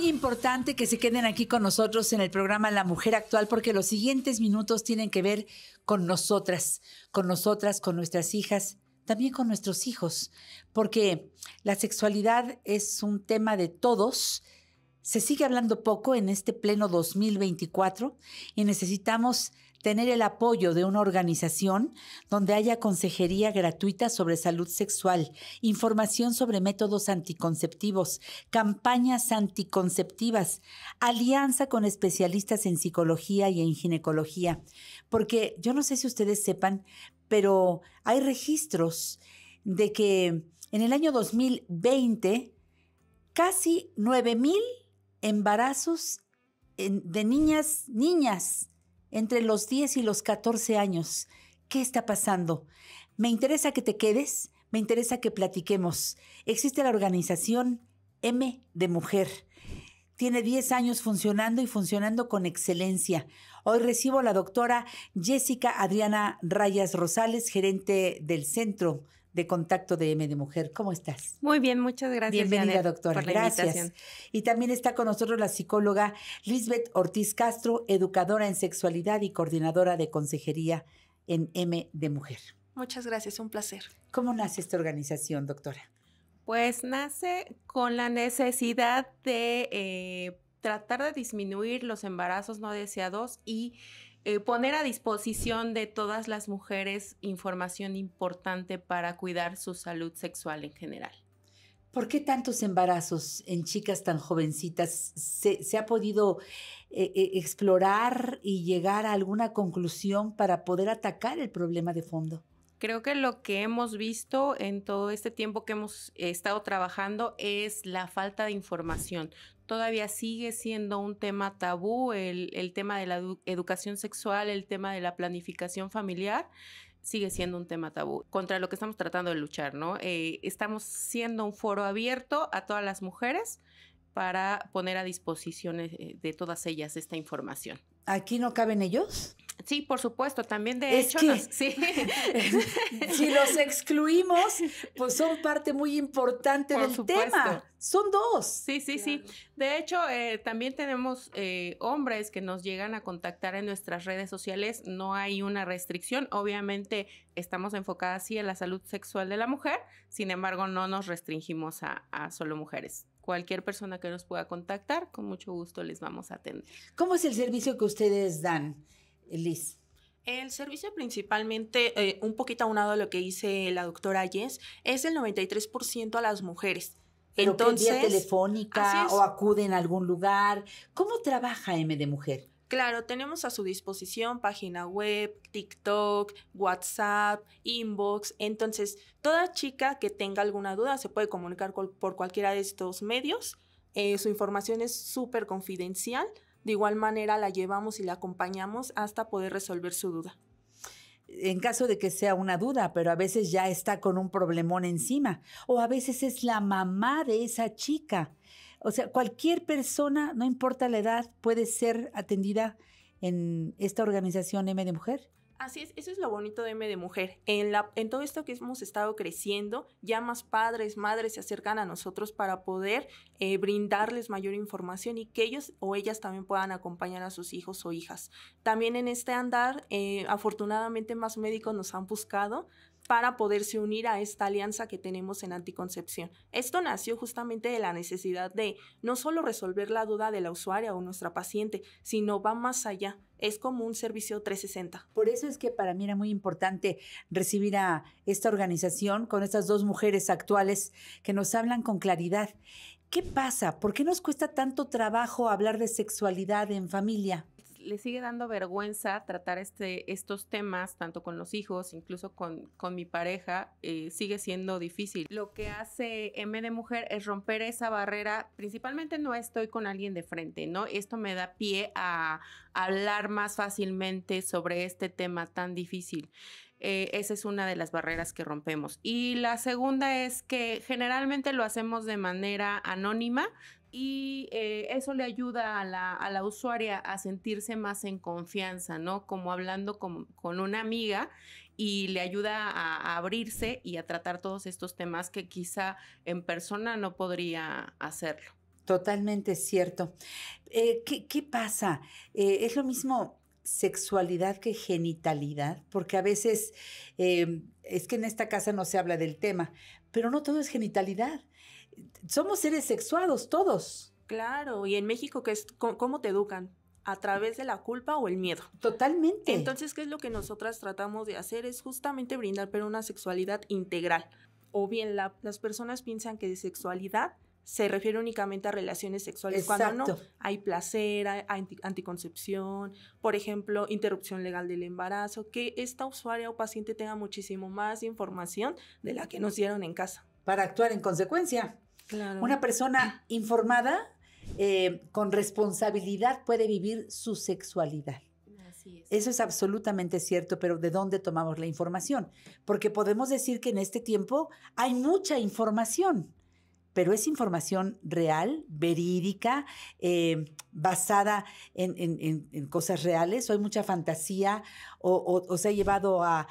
muy importante que se queden aquí con nosotros en el programa La Mujer Actual porque los siguientes minutos tienen que ver con nosotras, con nosotras, con nuestras hijas, también con nuestros hijos, porque la sexualidad es un tema de todos. Se sigue hablando poco en este pleno 2024 y necesitamos tener el apoyo de una organización donde haya consejería gratuita sobre salud sexual, información sobre métodos anticonceptivos, campañas anticonceptivas, alianza con especialistas en psicología y en ginecología. Porque yo no sé si ustedes sepan, pero hay registros de que en el año 2020 casi 9,000 mil embarazos de niñas, niñas entre los 10 y los 14 años. ¿Qué está pasando? Me interesa que te quedes, me interesa que platiquemos. Existe la organización M de Mujer. Tiene 10 años funcionando y funcionando con excelencia. Hoy recibo a la doctora Jessica Adriana Rayas Rosales, gerente del Centro de contacto de M de Mujer. ¿Cómo estás? Muy bien, muchas gracias. Bienvenida, doctora. gracias. Y también está con nosotros la psicóloga Lisbeth Ortiz Castro, educadora en sexualidad y coordinadora de consejería en M de Mujer. Muchas gracias, un placer. ¿Cómo nace esta organización, doctora? Pues nace con la necesidad de eh, tratar de disminuir los embarazos no deseados y eh, poner a disposición de todas las mujeres información importante para cuidar su salud sexual en general. ¿Por qué tantos embarazos en chicas tan jovencitas? ¿Se, ha podido eh, eh, explorar y llegar a alguna conclusión para poder atacar el problema de fondo? Creo que lo que hemos visto en todo este tiempo que hemos estado trabajando es la falta de información. Todavía sigue siendo un tema tabú el, tema de la educación sexual, el tema de la planificación familiar sigue siendo un tema tabú, contra lo que estamos tratando de luchar, ¿no? Eh, estamos siendo un foro abierto a todas las mujeres para poner a disposición eh, de todas ellas esta información. ¿Aquí no caben ellos? Sí, por supuesto, también de hecho. si los excluimos, pues son parte muy importante del tema. Son dos. Sí, sí, sí. De hecho, eh, también tenemos eh, hombres que nos llegan a contactar en nuestras redes sociales. No hay una restricción. Obviamente estamos enfocadas sí en la salud sexual de la mujer. Sin embargo, no nos restringimos a, a solo mujeres cualquier persona que nos pueda contactar, con mucho gusto les vamos a atender. ¿Cómo es el servicio que ustedes dan? El servicio principalmente, eh, un poquito aunado a lo que dice la doctora Yes, es el 93% a las mujeres. Entonces, telefónica o acude a algún lugar. ¿Cómo trabaja M de Mujer? Claro, tenemos a su disposición página web, TikTok, WhatsApp, inbox. Entonces, toda chica que tenga alguna duda se puede comunicar por cualquiera de estos medios. Eh, su información es súper confidencial. De igual manera la llevamos y la acompañamos hasta poder resolver su duda en caso de que sea una duda, pero a veces ya está con un problemón encima, o a veces es la mamá de esa chica. O sea, cualquier persona, no importa la edad, puede ser atendida en esta organización M de Mujer. Así es, eso es lo bonito de M de Mujer. En, todo esto que hemos estado creciendo, ya más padres, madres se acercan a nosotros para poder eh, brindarles mayor información y que ellos o ellas también puedan acompañar a sus hijos o hijas. También en este andar, eh, afortunadamente más médicos nos han buscado para poderse unir a esta alianza que tenemos en anticoncepción. Esto nació justamente de la necesidad de no solo resolver la duda de la usuaria o nuestra paciente, sino va más allá. Es como un servicio 360. Por eso es que para mí era muy importante recibir a esta organización con estas dos mujeres actuales que nos hablan con claridad. ¿Qué pasa? ¿Por qué nos cuesta tanto trabajo hablar de sexualidad en familia? le sigue dando vergüenza tratar este, estos temas, tanto con los hijos, incluso con, con mi pareja, eh, sigue siendo difícil. Lo que hace M de Mujer es romper esa barrera, principalmente no estoy con alguien de frente, ¿no? Esto me da pie a hablar más fácilmente sobre este tema tan difícil. Eh, esa es una de las barreras que rompemos. Y la segunda es que generalmente lo hacemos de manera anónima, y eh, eso le ayuda a la, usuaria a sentirse más en confianza, ¿no? Como hablando con, una amiga y le ayuda a, abrirse y a tratar todos estos temas que quizá en persona no podría hacerlo. Totalmente cierto. Eh, ¿qué, pasa? Eh, es lo mismo sexualidad que genitalidad, porque a veces es que en esta casa no se habla del tema, pero no todo es genitalidad somos seres sexuados todos. Claro, y en México, ¿qué es, ¿cómo te educan? a través de la culpa o el miedo. Totalmente. Entonces, ¿qué es lo que nosotras tratamos de hacer? Es justamente brindar pero una sexualidad integral. O bien las personas piensan que de sexualidad se refiere únicamente a relaciones sexuales, cuando no hay placer, hay anticoncepción, por ejemplo, interrupción legal del embarazo, que esta usuaria o paciente tenga muchísimo más información de la que nos dieron en casa. Para actuar en consecuencia. Una persona informada, eh, con responsabilidad, puede vivir su sexualidad. Eso es absolutamente cierto, pero ¿de dónde tomamos la información? Porque podemos decir que en este tiempo hay mucha información, pero es información real, verídica, eh, basada en, cosas reales, o hay mucha fantasía, o, se ha llevado a,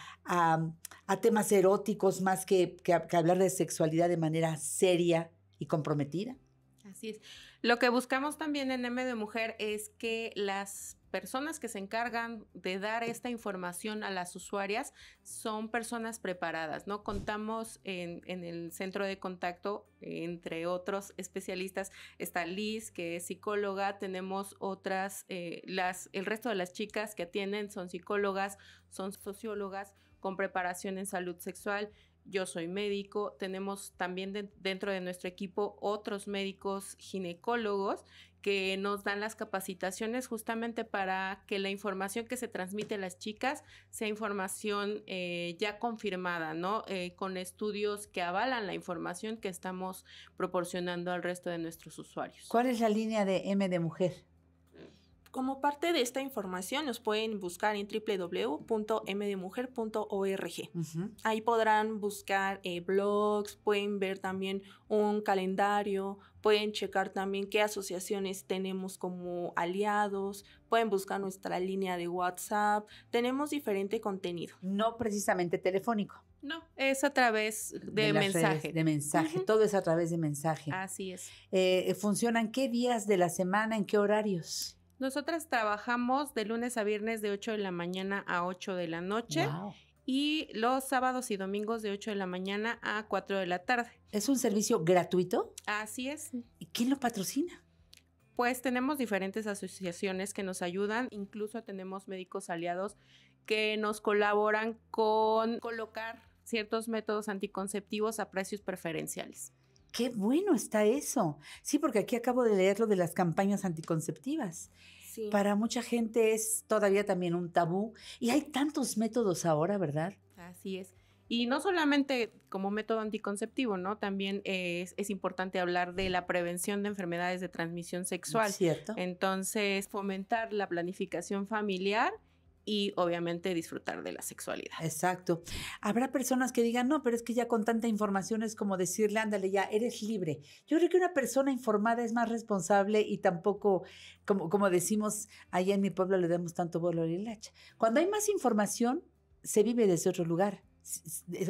temas eróticos más que hablar de sexualidad de manera seria, y comprometida. Así es. Lo que buscamos también en M de Mujer es que las personas que se encargan de dar esta información a las usuarias son personas preparadas, ¿no? Contamos en, el centro de contacto, entre otros especialistas, está Liz, que es psicóloga, tenemos otras, eh, las, el resto de las chicas que atienden son psicólogas, son sociólogas con preparación en salud sexual, yo soy médico, tenemos también dentro de nuestro equipo otros médicos ginecólogos que nos dan las capacitaciones justamente para que la información que se transmite a las chicas sea información eh, ya confirmada, ¿no? Eh, con estudios que avalan la información que estamos proporcionando al resto de nuestros usuarios. ¿Cuál es la línea de M de mujer? Como parte de esta información, nos pueden buscar en www.mdemujer.org. Ahí podrán buscar eh, blogs, pueden ver también un calendario, pueden checar también qué asociaciones tenemos como aliados, pueden buscar nuestra línea de WhatsApp. Tenemos diferente contenido. No precisamente telefónico. No, es a través de, mensaje. de mensaje, todo es a través de mensaje. Así es. Eh, eh, ¿Funcionan qué días de la semana, en qué horarios? Nosotras trabajamos de lunes a viernes de 8 de la mañana a 8 de la noche. Y los sábados y domingos de 8 de la mañana a 4 de la tarde. ¿Es un servicio gratuito? Así es. ¿Y quién lo patrocina? Pues tenemos diferentes asociaciones que nos ayudan, incluso tenemos médicos aliados que nos colaboran con colocar ciertos métodos anticonceptivos a precios preferenciales. Qué bueno está eso. Sí, porque aquí acabo de leer lo de las campañas anticonceptivas. Para mucha gente es todavía también un tabú y hay tantos métodos ahora, ¿verdad? Así es. Y no solamente como método anticonceptivo, ¿no? También es, es, importante hablar de la prevención de enfermedades de transmisión sexual. Cierto. Entonces, fomentar la planificación familiar y obviamente disfrutar de la sexualidad. Exacto. Habrá personas que digan, no, pero es que ya con tanta información es como decirle, ándale, ya eres libre. Yo creo que una persona informada es más responsable y tampoco, como, como decimos allá en mi pueblo, le damos tanto valor y hacha. Cuando hay más información, se vive desde otro lugar.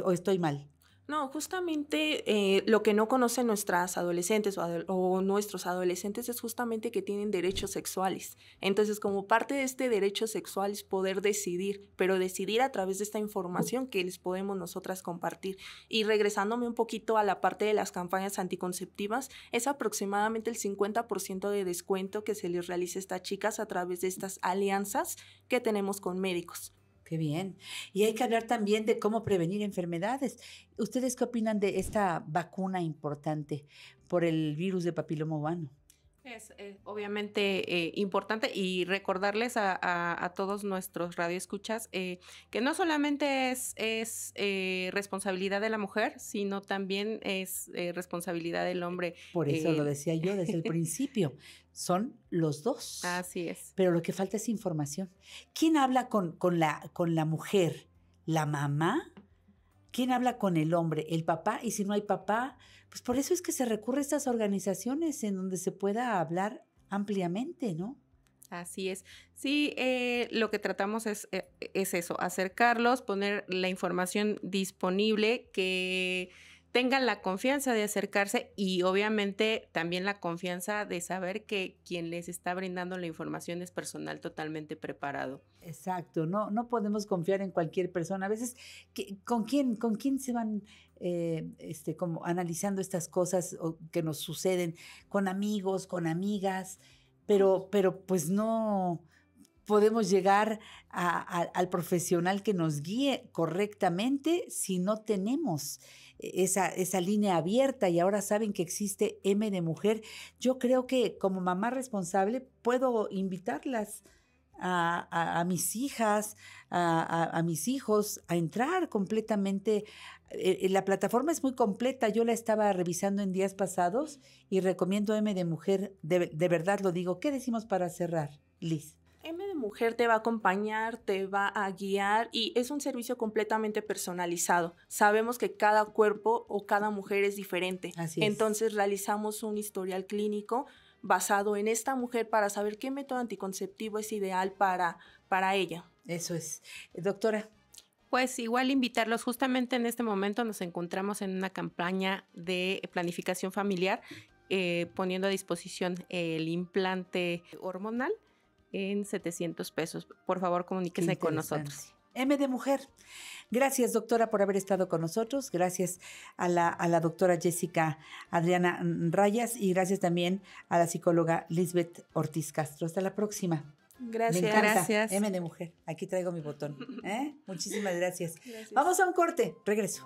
¿O estoy mal? No, justamente eh, lo que no conocen nuestras adolescentes o, o, nuestros adolescentes es justamente que tienen derechos sexuales. Entonces, como parte de este derecho sexual es poder decidir, pero decidir a través de esta información que les podemos nosotras compartir. Y regresándome un poquito a la parte de las campañas anticonceptivas, es aproximadamente el 50% de descuento que se les realiza a estas chicas a través de estas alianzas que tenemos con médicos. Qué bien. Y hay que hablar también de cómo prevenir enfermedades. ¿Ustedes qué opinan de esta vacuna importante por el virus de papiloma humano? es, eh, obviamente eh, importante y recordarles a, todos nuestros radioescuchas eh, que no solamente es, responsabilidad de la mujer, sino también es responsabilidad del hombre. Por eso lo decía yo desde el principio, son los dos. Así es. Pero lo que falta es información. ¿Quién habla con la mujer? ¿La mamá? ¿Quién habla con el hombre? ¿El papá? Y si no hay papá, pues por eso es que se recurre a estas organizaciones en donde se pueda hablar ampliamente, ¿no? Así es. Sí, eh, lo que tratamos es, eh, es eso, acercarlos, poner la información disponible que tengan la confianza de acercarse y obviamente también la confianza de saber que quien les está brindando la información es personal totalmente preparado. Exacto, no, no podemos confiar en cualquier persona. A veces, ¿con quién, con quién se van eh, este, como analizando estas cosas que nos suceden? Con amigos, con amigas, pero, pero pues no, podemos llegar al profesional que nos guíe correctamente si no tenemos e-, esa, línea abierta y ahora saben que existe M de mujer, yo creo que como mamá responsable puedo invitarlas. A, mis hijas, a, mis hijos, a entrar completamente. Eh, eh, la plataforma es muy completa, yo la estaba revisando en días pasados y recomiendo M de Mujer, de, de verdad lo digo. ¿Qué decimos para cerrar, Liz? mujer te va a acompañar, te va a guiar y es un servicio completamente personalizado. Sabemos que cada cuerpo o cada mujer es diferente. Así Entonces realizamos un historial clínico basado en esta mujer para saber qué método anticonceptivo es ideal para, para ella. Eso es. Eh, doctora, pues igual invitarlos, justamente en este momento nos encontramos en una campaña de planificación familiar eh, poniendo a disposición el implante hormonal en 700 pesos. Por favor, comuníquese con nosotros. M de Mujer. Gracias, doctora, por haber estado con nosotros. Gracias a la, doctora Jessica Adriana Rayas y gracias también a la psicóloga Lisbeth Ortiz Castro. Hasta la próxima. Gracias. Gracias. M de Mujer. Aquí traigo mi botón. ¿eh? Muchísimas gracias. Vamos a un corte. Regreso.